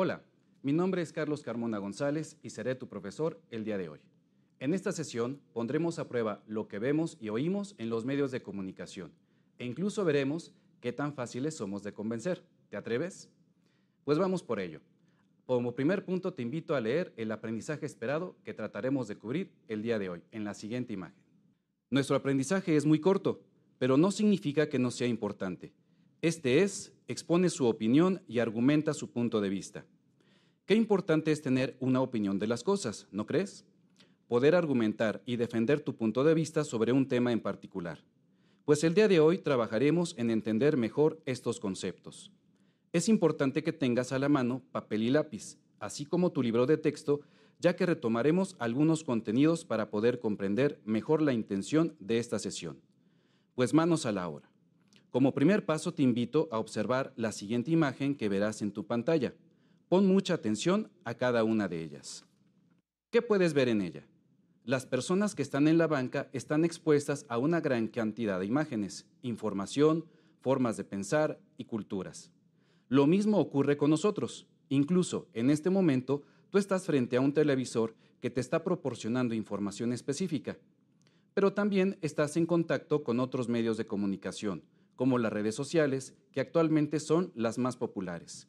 Hola, mi nombre es Carlos Carmona González y seré tu profesor el día de hoy. En esta sesión pondremos a prueba lo que vemos y oímos en los medios de comunicación e incluso veremos qué tan fáciles somos de convencer. ¿Te atreves? Pues vamos por ello. Como primer punto te invito a leer el aprendizaje esperado que trataremos de cubrir el día de hoy en la siguiente imagen. Nuestro aprendizaje es muy corto, pero no significa que no sea importante. Este es expone su opinión y argumenta su punto de vista. Qué importante es tener una opinión de las cosas, ¿no crees? Poder argumentar y defender tu punto de vista sobre un tema en particular. Pues el día de hoy trabajaremos en entender mejor estos conceptos. Es importante que tengas a la mano papel y lápiz, así como tu libro de texto, ya que retomaremos algunos contenidos para poder comprender mejor la intención de esta sesión. Pues manos a la obra. Como primer paso te invito a observar la siguiente imagen que verás en tu pantalla. Pon mucha atención a cada una de ellas. ¿Qué puedes ver en ella? Las personas que están en la banca están expuestas a una gran cantidad de imágenes, información, formas de pensar y culturas. Lo mismo ocurre con nosotros. Incluso en este momento, tú estás frente a un televisor que te está proporcionando información específica, pero también estás en contacto con otros medios de comunicación, como las redes sociales, que actualmente son las más populares.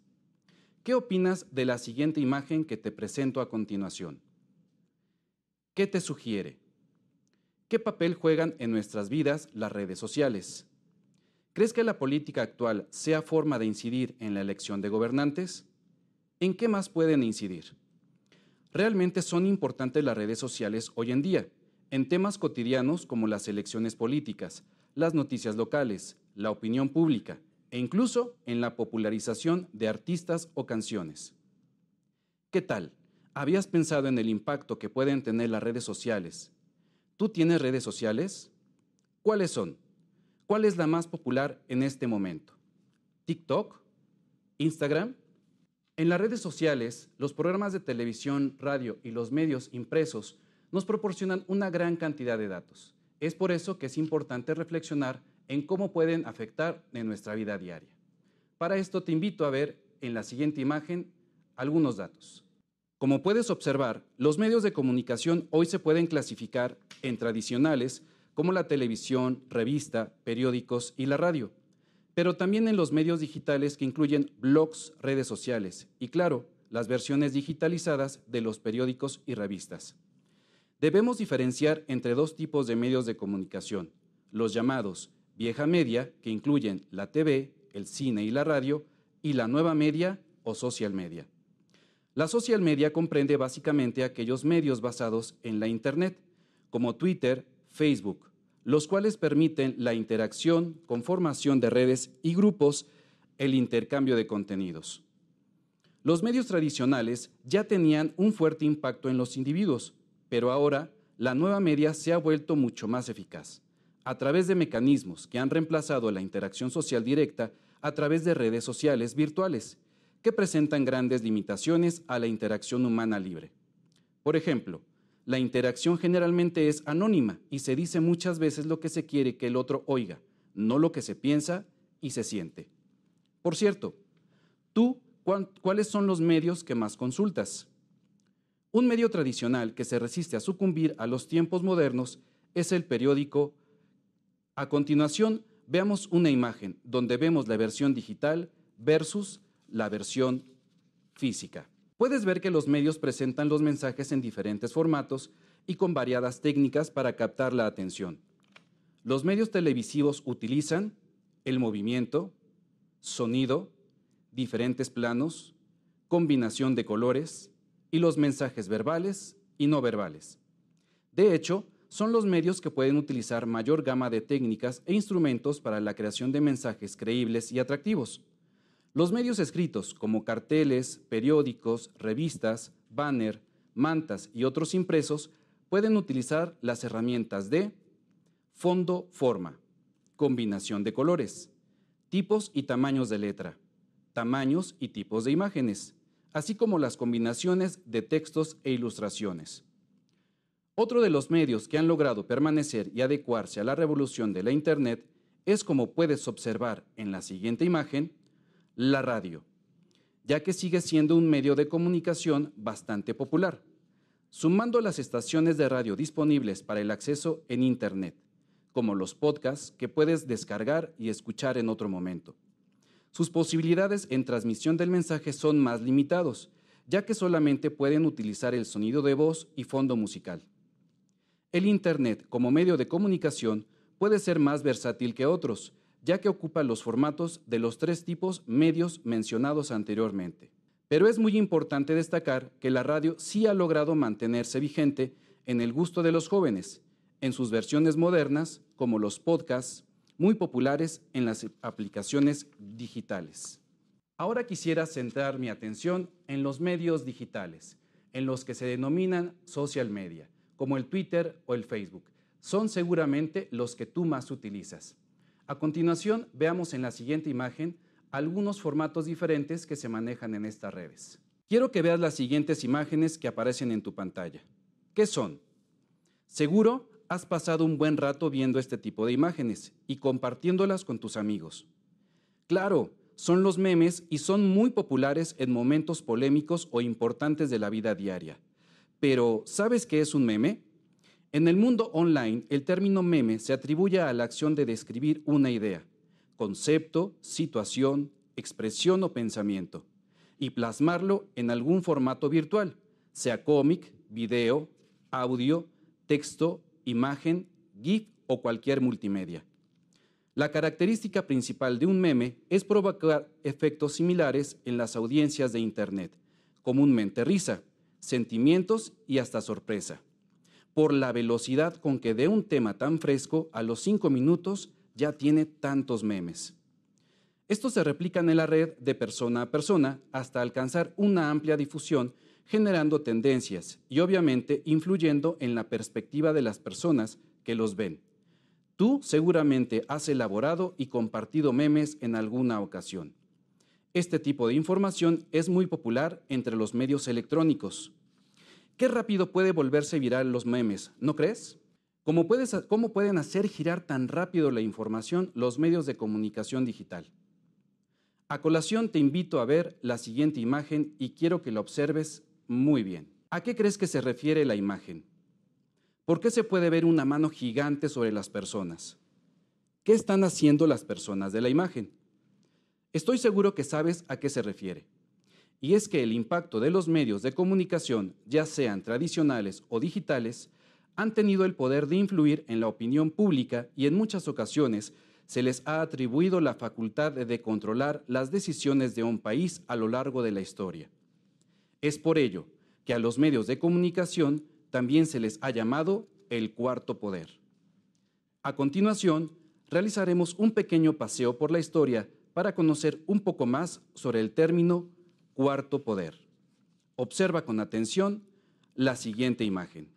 ¿Qué opinas de la siguiente imagen que te presento a continuación? ¿Qué te sugiere? ¿Qué papel juegan en nuestras vidas las redes sociales? ¿Crees que la política actual sea forma de incidir en la elección de gobernantes? ¿En qué más pueden incidir? Realmente son importantes las redes sociales hoy en día, en temas cotidianos como las elecciones políticas, las noticias locales, la opinión pública e incluso en la popularización de artistas o canciones. ¿Qué tal? ¿Habías pensado en el impacto que pueden tener las redes sociales? ¿Tú tienes redes sociales? ¿Cuáles son? ¿Cuál es la más popular en este momento? ¿TikTok? ¿Instagram? En las redes sociales, los programas de televisión, radio y los medios impresos nos proporcionan una gran cantidad de datos. Es por eso que es importante reflexionar en cómo pueden afectar en nuestra vida diaria. Para esto te invito a ver en la siguiente imagen algunos datos. Como puedes observar, los medios de comunicación hoy se pueden clasificar en tradicionales como la televisión, revista, periódicos y la radio, pero también en los medios digitales que incluyen blogs, redes sociales y, claro, las versiones digitalizadas de los periódicos y revistas. Debemos diferenciar entre dos tipos de medios de comunicación, los llamados vieja media, que incluyen la TV, el cine y la radio, y la nueva media o social media. La social media comprende básicamente aquellos medios basados en la Internet, como Twitter, Facebook, los cuales permiten la interacción, formación de redes y grupos, el intercambio de contenidos. Los medios tradicionales ya tenían un fuerte impacto en los individuos, pero ahora la nueva media se ha vuelto mucho más eficaz a través de mecanismos que han reemplazado la interacción social directa a través de redes sociales virtuales, que presentan grandes limitaciones a la interacción humana libre. Por ejemplo, la interacción generalmente es anónima y se dice muchas veces lo que se quiere que el otro oiga, no lo que se piensa y se siente. Por cierto, tú, ¿cuáles son los medios que más consultas? Un medio tradicional que se resiste a sucumbir a los tiempos modernos es el periódico a continuación, veamos una imagen donde vemos la versión digital versus la versión física. Puedes ver que los medios presentan los mensajes en diferentes formatos y con variadas técnicas para captar la atención. Los medios televisivos utilizan el movimiento, sonido, diferentes planos, combinación de colores y los mensajes verbales y no verbales. De hecho, son los medios que pueden utilizar mayor gama de técnicas e instrumentos para la creación de mensajes creíbles y atractivos. Los medios escritos, como carteles, periódicos, revistas, banner, mantas y otros impresos, pueden utilizar las herramientas de fondo-forma, combinación de colores, tipos y tamaños de letra, tamaños y tipos de imágenes, así como las combinaciones de textos e ilustraciones. Otro de los medios que han logrado permanecer y adecuarse a la revolución de la Internet es, como puedes observar en la siguiente imagen, la radio, ya que sigue siendo un medio de comunicación bastante popular. Sumando las estaciones de radio disponibles para el acceso en Internet, como los podcasts que puedes descargar y escuchar en otro momento. Sus posibilidades en transmisión del mensaje son más limitados, ya que solamente pueden utilizar el sonido de voz y fondo musical. El Internet como medio de comunicación puede ser más versátil que otros, ya que ocupa los formatos de los tres tipos medios mencionados anteriormente. Pero es muy importante destacar que la radio sí ha logrado mantenerse vigente en el gusto de los jóvenes, en sus versiones modernas, como los podcasts, muy populares en las aplicaciones digitales. Ahora quisiera centrar mi atención en los medios digitales, en los que se denominan social media como el Twitter o el Facebook. Son seguramente los que tú más utilizas. A continuación, veamos en la siguiente imagen algunos formatos diferentes que se manejan en estas redes. Quiero que veas las siguientes imágenes que aparecen en tu pantalla. ¿Qué son? Seguro has pasado un buen rato viendo este tipo de imágenes y compartiéndolas con tus amigos. Claro, son los memes y son muy populares en momentos polémicos o importantes de la vida diaria. Pero, ¿sabes qué es un meme? En el mundo online, el término meme se atribuye a la acción de describir una idea, concepto, situación, expresión o pensamiento, y plasmarlo en algún formato virtual, sea cómic, video, audio, texto, imagen, GIF o cualquier multimedia. La característica principal de un meme es provocar efectos similares en las audiencias de Internet, comúnmente risa, sentimientos y hasta sorpresa. Por la velocidad con que de un tema tan fresco, a los cinco minutos ya tiene tantos memes. Estos se replican en la red de persona a persona hasta alcanzar una amplia difusión, generando tendencias y obviamente influyendo en la perspectiva de las personas que los ven. Tú seguramente has elaborado y compartido memes en alguna ocasión. Este tipo de información es muy popular entre los medios electrónicos. Qué rápido puede volverse viral los memes, ¿no crees? ¿Cómo, ¿Cómo pueden hacer girar tan rápido la información los medios de comunicación digital? A colación te invito a ver la siguiente imagen y quiero que la observes muy bien. ¿A qué crees que se refiere la imagen? ¿Por qué se puede ver una mano gigante sobre las personas? ¿Qué están haciendo las personas de la imagen? Estoy seguro que sabes a qué se refiere. Y es que el impacto de los medios de comunicación, ya sean tradicionales o digitales, han tenido el poder de influir en la opinión pública y en muchas ocasiones se les ha atribuido la facultad de controlar las decisiones de un país a lo largo de la historia. Es por ello que a los medios de comunicación también se les ha llamado el cuarto poder. A continuación, realizaremos un pequeño paseo por la historia para conocer un poco más sobre el término cuarto poder. Observa con atención la siguiente imagen.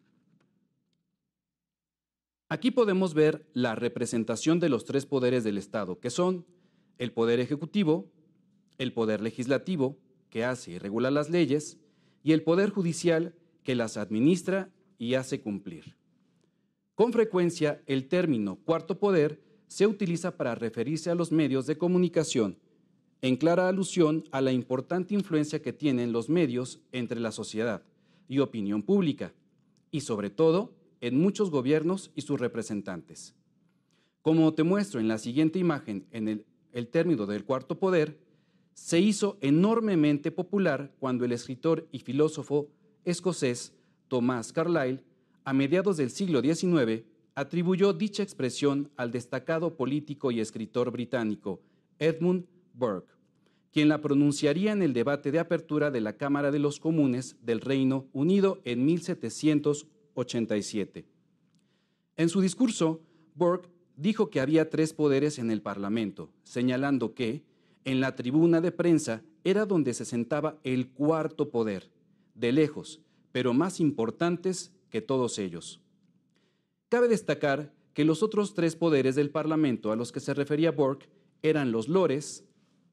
Aquí podemos ver la representación de los tres poderes del Estado, que son el poder ejecutivo, el poder legislativo, que hace y regula las leyes, y el poder judicial, que las administra y hace cumplir. Con frecuencia, el término cuarto poder se utiliza para referirse a los medios de comunicación, en clara alusión a la importante influencia que tienen los medios entre la sociedad y opinión pública, y sobre todo en muchos gobiernos y sus representantes. Como te muestro en la siguiente imagen, en el, término del cuarto poder, se hizo enormemente popular cuando el escritor y filósofo escocés Thomas Carlyle, a mediados del siglo XIX, atribuyó dicha expresión al destacado político y escritor británico Edmund Burke, quien la pronunciaría en el debate de apertura de la Cámara de los Comunes del Reino Unido en 1787. En su discurso, Burke dijo que había tres poderes en el Parlamento, señalando que, en la tribuna de prensa, era donde se sentaba el cuarto poder, de lejos, pero más importantes que todos ellos. Cabe destacar que los otros tres poderes del Parlamento a los que se refería Burke eran los lores,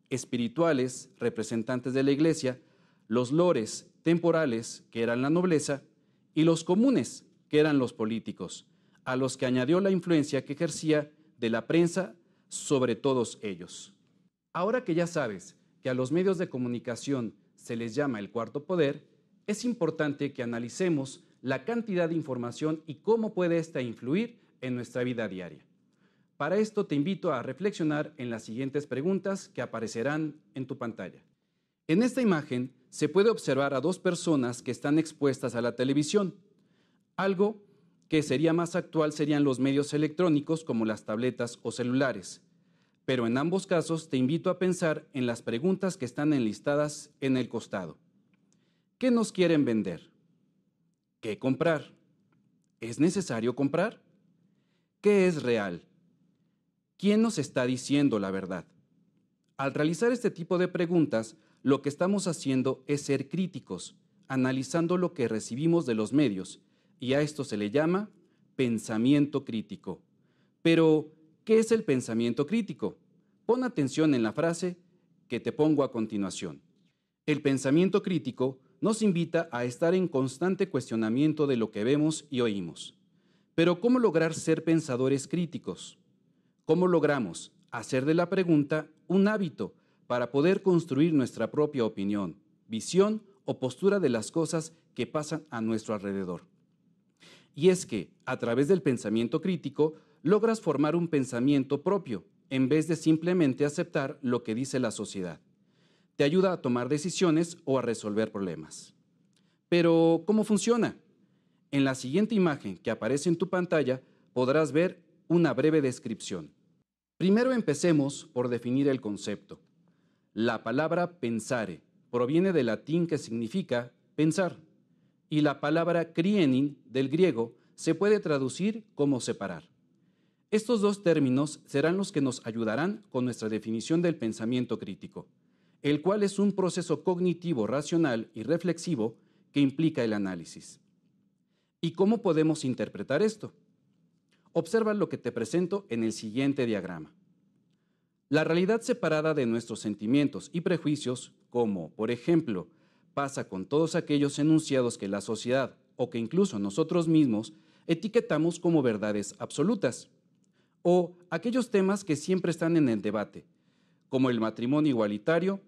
espirituales, representantes de la Iglesia, los lores temporales, que eran la nobleza, y los comunes, que eran los políticos, a los que añadió la influencia que ejercía de la prensa sobre todos ellos. Ahora que ya sabes que a los medios de comunicación se les llama el cuarto poder, es importante que analicemos la cantidad de información y cómo puede esta influir en nuestra vida diaria. Para esto te invito a reflexionar en las siguientes preguntas que aparecerán en tu pantalla. En esta imagen se puede observar a dos personas que están expuestas a la televisión. Algo que sería más actual serían los medios electrónicos como las tabletas o celulares. Pero en ambos casos te invito a pensar en las preguntas que están enlistadas en el costado. ¿Qué nos quieren vender? ¿Qué comprar? ¿Es necesario comprar? ¿Qué es real? ¿Quién nos está diciendo la verdad? Al realizar este tipo de preguntas, lo que estamos haciendo es ser críticos, analizando lo que recibimos de los medios, y a esto se le llama pensamiento crítico. Pero, ¿qué es el pensamiento crítico? Pon atención en la frase que te pongo a continuación. El pensamiento crítico nos invita a estar en constante cuestionamiento de lo que vemos y oímos. Pero ¿cómo lograr ser pensadores críticos? ¿Cómo logramos hacer de la pregunta un hábito para poder construir nuestra propia opinión, visión o postura de las cosas que pasan a nuestro alrededor? Y es que, a través del pensamiento crítico, logras formar un pensamiento propio, en vez de simplemente aceptar lo que dice la sociedad. Te ayuda a tomar decisiones o a resolver problemas. Pero, ¿cómo funciona? En la siguiente imagen que aparece en tu pantalla podrás ver una breve descripción. Primero empecemos por definir el concepto. La palabra pensare proviene del latín que significa pensar y la palabra krienin del griego se puede traducir como separar. Estos dos términos serán los que nos ayudarán con nuestra definición del pensamiento crítico el cual es un proceso cognitivo, racional y reflexivo que implica el análisis. ¿Y cómo podemos interpretar esto? Observa lo que te presento en el siguiente diagrama. La realidad separada de nuestros sentimientos y prejuicios, como por ejemplo pasa con todos aquellos enunciados que la sociedad o que incluso nosotros mismos etiquetamos como verdades absolutas, o aquellos temas que siempre están en el debate, como el matrimonio igualitario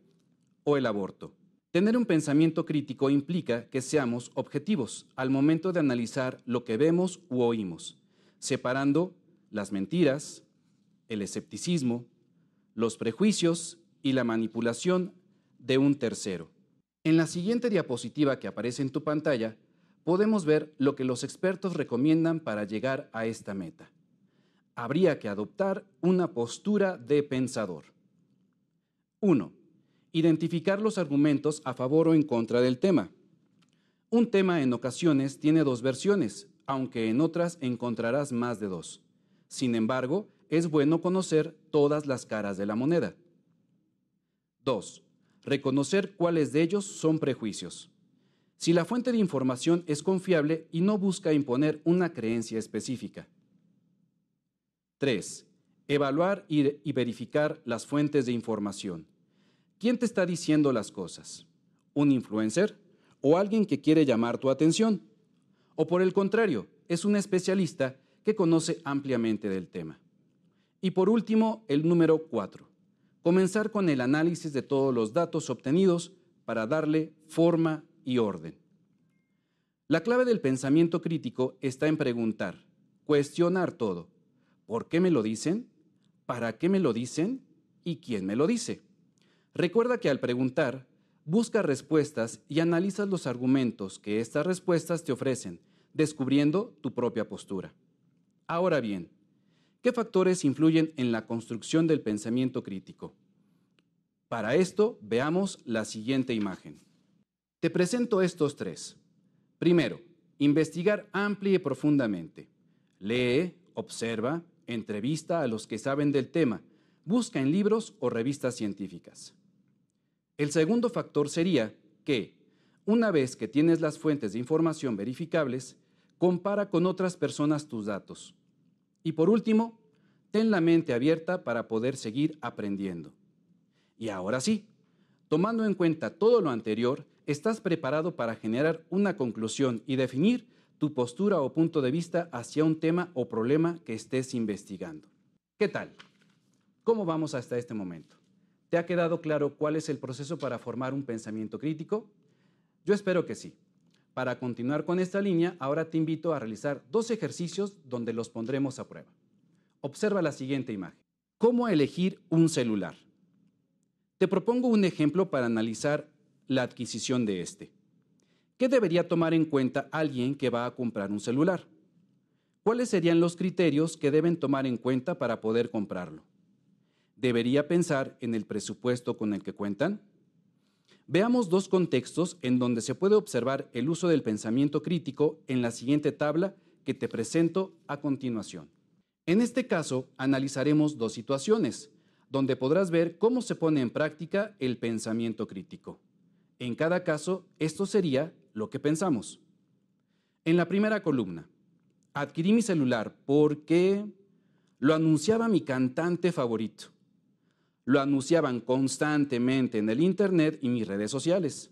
o el aborto. Tener un pensamiento crítico implica que seamos objetivos al momento de analizar lo que vemos u oímos, separando las mentiras, el escepticismo, los prejuicios y la manipulación de un tercero. En la siguiente diapositiva que aparece en tu pantalla, podemos ver lo que los expertos recomiendan para llegar a esta meta. Habría que adoptar una postura de pensador. 1 identificar los argumentos a favor o en contra del tema. Un tema en ocasiones tiene dos versiones, aunque en otras encontrarás más de dos. Sin embargo, es bueno conocer todas las caras de la moneda. 2. Reconocer cuáles de ellos son prejuicios. Si la fuente de información es confiable y no busca imponer una creencia específica. 3. Evaluar y verificar las fuentes de información. ¿Quién te está diciendo las cosas? ¿Un influencer? ¿O alguien que quiere llamar tu atención? ¿O por el contrario, es un especialista que conoce ampliamente del tema? Y por último, el número 4. Comenzar con el análisis de todos los datos obtenidos para darle forma y orden. La clave del pensamiento crítico está en preguntar, cuestionar todo. ¿Por qué me lo dicen? ¿Para qué me lo dicen? ¿Y quién me lo dice? Recuerda que al preguntar, busca respuestas y analiza los argumentos que estas respuestas te ofrecen, descubriendo tu propia postura. Ahora bien, ¿qué factores influyen en la construcción del pensamiento crítico? Para esto, veamos la siguiente imagen. Te presento estos tres. Primero, investigar amplia y profundamente. Lee, observa, entrevista a los que saben del tema, busca en libros o revistas científicas. El segundo factor sería que, una vez que tienes las fuentes de información verificables, compara con otras personas tus datos. Y por último, ten la mente abierta para poder seguir aprendiendo. Y ahora sí, tomando en cuenta todo lo anterior, estás preparado para generar una conclusión y definir tu postura o punto de vista hacia un tema o problema que estés investigando. ¿Qué tal? ¿Cómo vamos hasta este momento? ¿Te ha quedado claro cuál es el proceso para formar un pensamiento crítico? Yo espero que sí. Para continuar con esta línea, ahora te invito a realizar dos ejercicios donde los pondremos a prueba. Observa la siguiente imagen. ¿Cómo elegir un celular? Te propongo un ejemplo para analizar la adquisición de este. ¿Qué debería tomar en cuenta alguien que va a comprar un celular? ¿Cuáles serían los criterios que deben tomar en cuenta para poder comprarlo? debería pensar en el presupuesto con el que cuentan? Veamos dos contextos en donde se puede observar el uso del pensamiento crítico en la siguiente tabla que te presento a continuación. En este caso, analizaremos dos situaciones, donde podrás ver cómo se pone en práctica el pensamiento crítico. En cada caso, esto sería lo que pensamos. En la primera columna, adquirí mi celular porque lo anunciaba mi cantante favorito lo anunciaban constantemente en el Internet y mis redes sociales.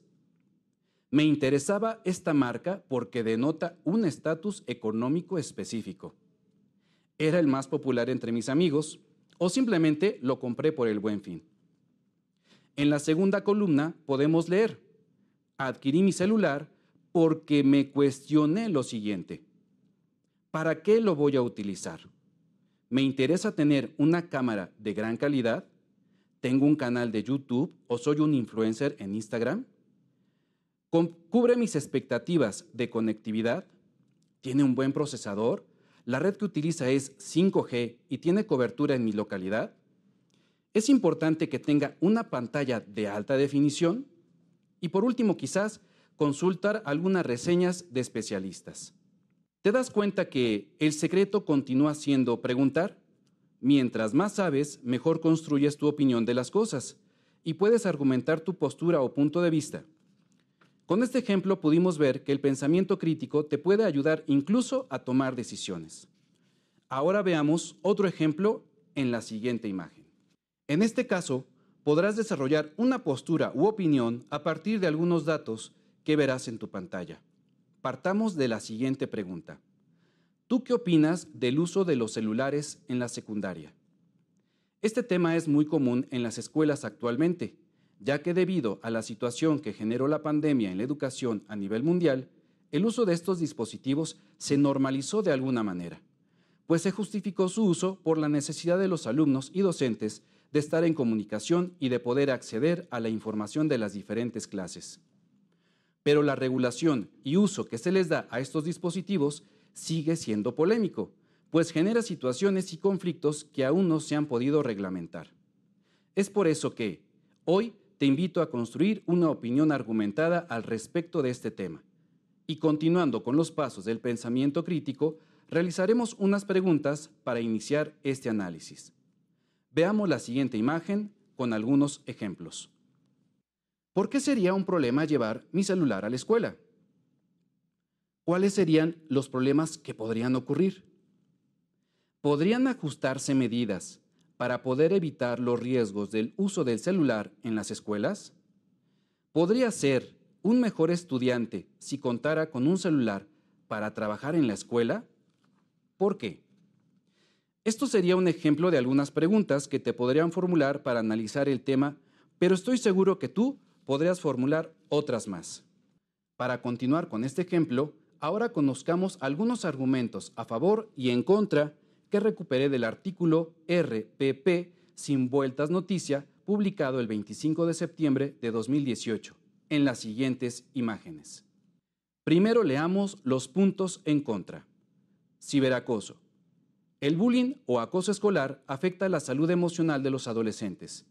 Me interesaba esta marca porque denota un estatus económico específico. Era el más popular entre mis amigos o simplemente lo compré por el buen fin. En la segunda columna podemos leer, adquirí mi celular porque me cuestioné lo siguiente. ¿Para qué lo voy a utilizar? ¿Me interesa tener una cámara de gran calidad? tengo un canal de YouTube o soy un influencer en Instagram? ¿Cubre mis expectativas de conectividad? ¿Tiene un buen procesador? ¿La red que utiliza es 5G y tiene cobertura en mi localidad? Es importante que tenga una pantalla de alta definición y por último quizás consultar algunas reseñas de especialistas. ¿Te das cuenta que el secreto continúa siendo preguntar? Mientras más sabes, mejor construyes tu opinión de las cosas y puedes argumentar tu postura o punto de vista. Con este ejemplo pudimos ver que el pensamiento crítico te puede ayudar incluso a tomar decisiones. Ahora veamos otro ejemplo en la siguiente imagen. En este caso, podrás desarrollar una postura u opinión a partir de algunos datos que verás en tu pantalla. Partamos de la siguiente pregunta. ¿Tú qué opinas del uso de los celulares en la secundaria? Este tema es muy común en las escuelas actualmente, ya que debido a la situación que generó la pandemia en la educación a nivel mundial, el uso de estos dispositivos se normalizó de alguna manera, pues se justificó su uso por la necesidad de los alumnos y docentes de estar en comunicación y de poder acceder a la información de las diferentes clases. Pero la regulación y uso que se les da a estos dispositivos sigue siendo polémico, pues genera situaciones y conflictos que aún no se han podido reglamentar. Es por eso que, hoy, te invito a construir una opinión argumentada al respecto de este tema. Y continuando con los pasos del pensamiento crítico, realizaremos unas preguntas para iniciar este análisis. Veamos la siguiente imagen con algunos ejemplos. ¿Por qué sería un problema llevar mi celular a la escuela? ¿cuáles serían los problemas que podrían ocurrir? Podrían ajustarse medidas para poder evitar los riesgos del uso del celular en las escuelas. Podría ser un mejor estudiante si contara con un celular para trabajar en la escuela. ¿Por qué? Esto sería un ejemplo de algunas preguntas que te podrían formular para analizar el tema, pero estoy seguro que tú podrías formular otras más. Para continuar con este ejemplo, ahora conozcamos algunos argumentos a favor y en contra que recuperé del artículo RPP Sin Vueltas Noticia, publicado el 25 de septiembre de 2018, en las siguientes imágenes. Primero leamos los puntos en contra. Ciberacoso. El bullying o acoso escolar afecta la salud emocional de los adolescentes,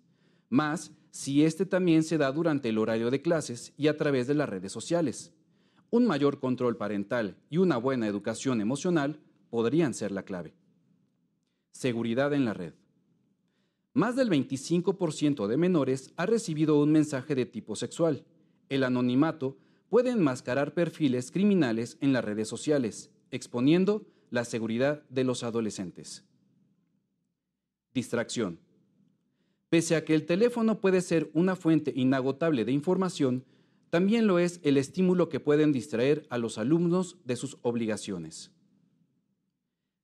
más si este también se da durante el horario de clases y a través de las redes sociales un mayor control parental y una buena educación emocional podrían ser la clave. Seguridad en la red. Más del 25% de menores ha recibido un mensaje de tipo sexual. El anonimato puede enmascarar perfiles criminales en las redes sociales, exponiendo la seguridad de los adolescentes. Distracción. Pese a que el teléfono puede ser una fuente inagotable de información, también lo es el estímulo que pueden distraer a los alumnos de sus obligaciones.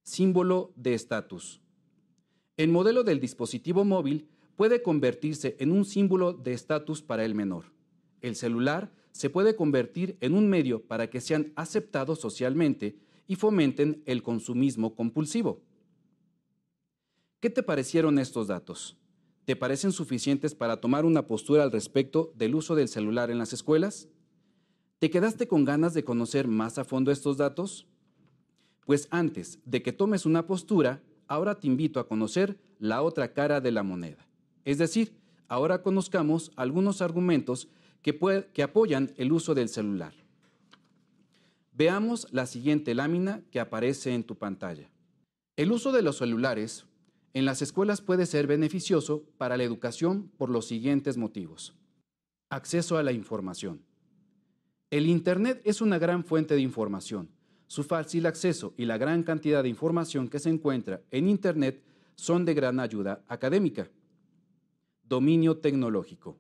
Símbolo de estatus. El modelo del dispositivo móvil puede convertirse en un símbolo de estatus para el menor. El celular se puede convertir en un medio para que sean aceptados socialmente y fomenten el consumismo compulsivo. ¿Qué te parecieron estos datos? te parecen suficientes para tomar una postura al respecto del uso del celular en las escuelas? ¿Te quedaste con ganas de conocer más a fondo estos datos? Pues antes de que tomes una postura, ahora te invito a conocer la otra cara de la moneda. Es decir, ahora conozcamos algunos argumentos que, que apoyan el uso del celular. Veamos la siguiente lámina que aparece en tu pantalla. El uso de los celulares en las escuelas puede ser beneficioso para la educación por los siguientes motivos. Acceso a la información. El Internet es una gran fuente de información. Su fácil acceso y la gran cantidad de información que se encuentra en Internet son de gran ayuda académica. Dominio tecnológico.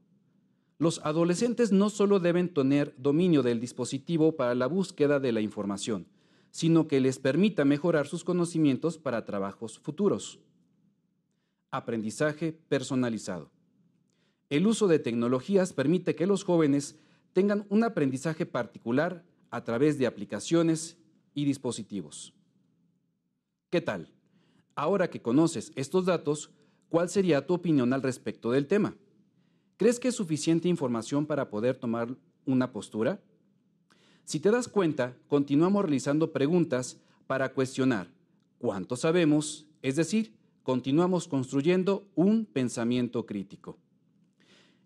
Los adolescentes no solo deben tener dominio del dispositivo para la búsqueda de la información, sino que les permita mejorar sus conocimientos para trabajos futuros aprendizaje personalizado. El uso de tecnologías permite que los jóvenes tengan un aprendizaje particular a través de aplicaciones y dispositivos. ¿Qué tal? Ahora que conoces estos datos, ¿cuál sería tu opinión al respecto del tema? ¿Crees que es suficiente información para poder tomar una postura? Si te das cuenta, continuamos realizando preguntas para cuestionar cuánto sabemos, es decir, continuamos construyendo un pensamiento crítico.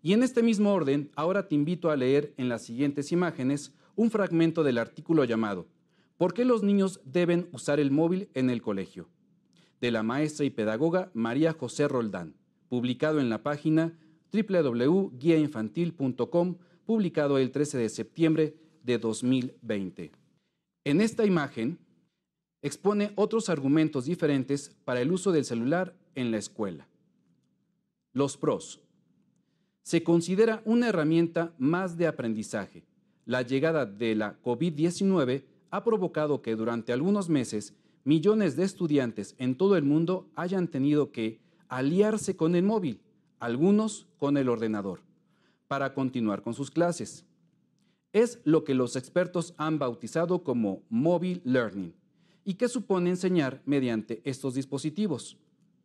Y en este mismo orden, ahora te invito a leer en las siguientes imágenes un fragmento del artículo llamado ¿Por qué los niños deben usar el móvil en el colegio? de la maestra y pedagoga María José Roldán, publicado en la página www.guiainfantil.com, publicado el 13 de septiembre de 2020. En esta imagen expone otros argumentos diferentes para el uso del celular en la escuela. Los pros. Se considera una herramienta más de aprendizaje. La llegada de la COVID-19 ha provocado que durante algunos meses millones de estudiantes en todo el mundo hayan tenido que aliarse con el móvil, algunos con el ordenador, para continuar con sus clases. Es lo que los expertos han bautizado como mobile learning, y qué supone enseñar mediante estos dispositivos.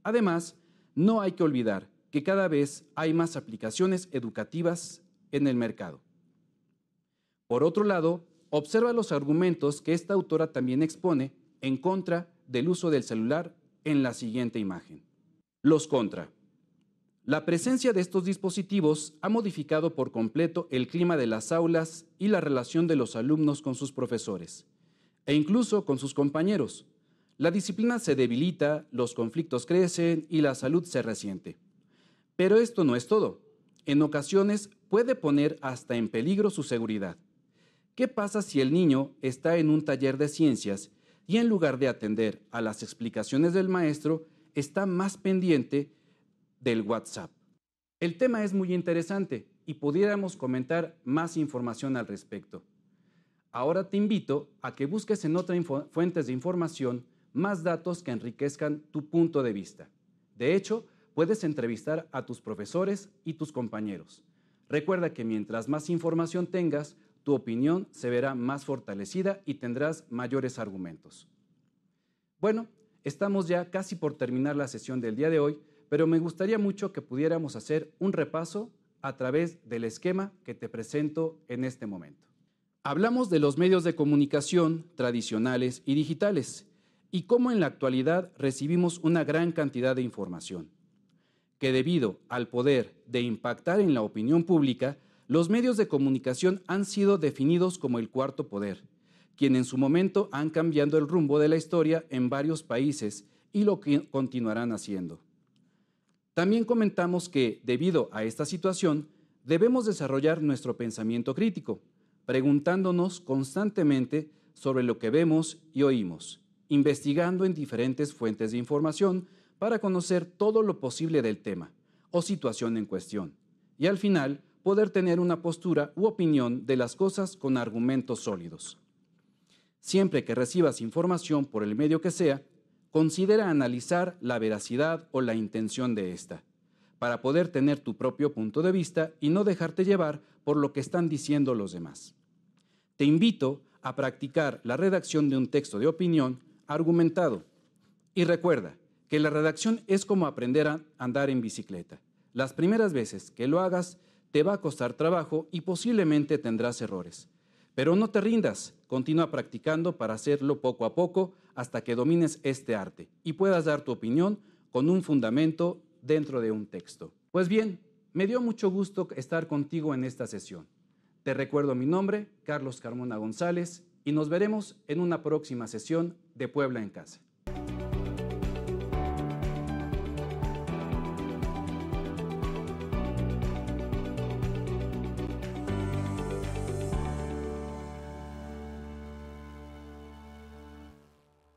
Además, no hay que olvidar que cada vez hay más aplicaciones educativas en el mercado. Por otro lado, observa los argumentos que esta autora también expone en contra del uso del celular en la siguiente imagen. Los contra. La presencia de estos dispositivos ha modificado por completo el clima de las aulas y la relación de los alumnos con sus profesores e incluso con sus compañeros. La disciplina se debilita, los conflictos crecen y la salud se resiente. Pero esto no es todo. En ocasiones puede poner hasta en peligro su seguridad. ¿Qué pasa si el niño está en un taller de ciencias y en lugar de atender a las explicaciones del maestro, está más pendiente del WhatsApp? El tema es muy interesante y pudiéramos comentar más información al respecto. Ahora te invito a que busques en otras fuentes de información más datos que enriquezcan tu punto de vista. De hecho, puedes entrevistar a tus profesores y tus compañeros. Recuerda que mientras más información tengas, tu opinión se verá más fortalecida y tendrás mayores argumentos. Bueno, estamos ya casi por terminar la sesión del día de hoy, pero me gustaría mucho que pudiéramos hacer un repaso a través del esquema que te presento en este momento. Hablamos de los medios de comunicación tradicionales y digitales y cómo en la actualidad recibimos una gran cantidad de información, que debido al poder de impactar en la opinión pública, los medios de comunicación han sido definidos como el cuarto poder, quien en su momento han cambiado el rumbo de la historia en varios países y lo que continuarán haciendo. También comentamos que, debido a esta situación, debemos desarrollar nuestro pensamiento crítico, preguntándonos constantemente sobre lo que vemos y oímos, investigando en diferentes fuentes de información para conocer todo lo posible del tema o situación en cuestión, y al final poder tener una postura u opinión de las cosas con argumentos sólidos. Siempre que recibas información por el medio que sea, considera analizar la veracidad o la intención de ésta para poder tener tu propio punto de vista y no dejarte llevar por lo que están diciendo los demás. Te invito a practicar la redacción de un texto de opinión argumentado. Y recuerda que la redacción es como aprender a andar en bicicleta. Las primeras veces que lo hagas te va a costar trabajo y posiblemente tendrás errores. Pero no te rindas, continúa practicando para hacerlo poco a poco hasta que domines este arte y puedas dar tu opinión con un fundamento dentro de un texto. Pues bien, me dio mucho gusto estar contigo en esta sesión. Te recuerdo mi nombre, Carlos Carmona González, y nos veremos en una próxima sesión de Puebla en Casa.